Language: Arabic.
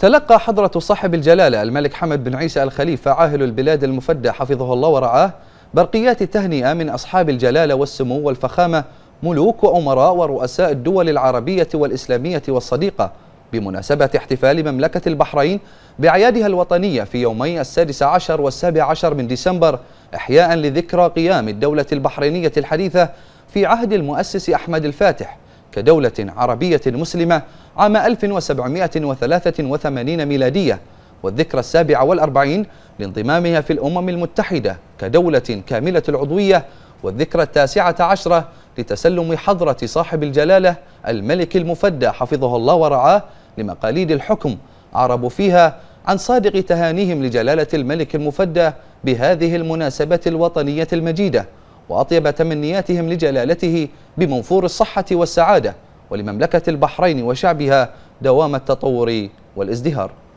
تلقى حضرة صاحب الجلالة الملك حمد بن عيسى الخليفة عاهل البلاد المفدى حفظه الله ورعاه برقيات تهنئة من أصحاب الجلالة والسمو والفخامة ملوك وأمراء ورؤساء الدول العربية والإسلامية والصديقة بمناسبة احتفال مملكة البحرين بأعيادها الوطنية في يومي السادس عشر والسابع عشر من ديسمبر إحياء لذكرى قيام الدولة البحرينية الحديثة في عهد المؤسس أحمد الفاتح كدولة عربية مسلمة عام 1783 ميلادية والذكرى السابعة والأربعين لانضمامها في الأمم المتحدة كدولة كاملة العضوية والذكرى التاسعة عشرة لتسلم حضرة صاحب الجلالة الملك المفدى حفظه الله ورعاه لمقاليد الحكم عربوا فيها عن صادق تهانيهم لجلالة الملك المفدى بهذه المناسبة الوطنية المجيدة وأطيب تمنياتهم لجلالته بمنفور الصحة والسعادة ولمملكة البحرين وشعبها دوام التطور والازدهار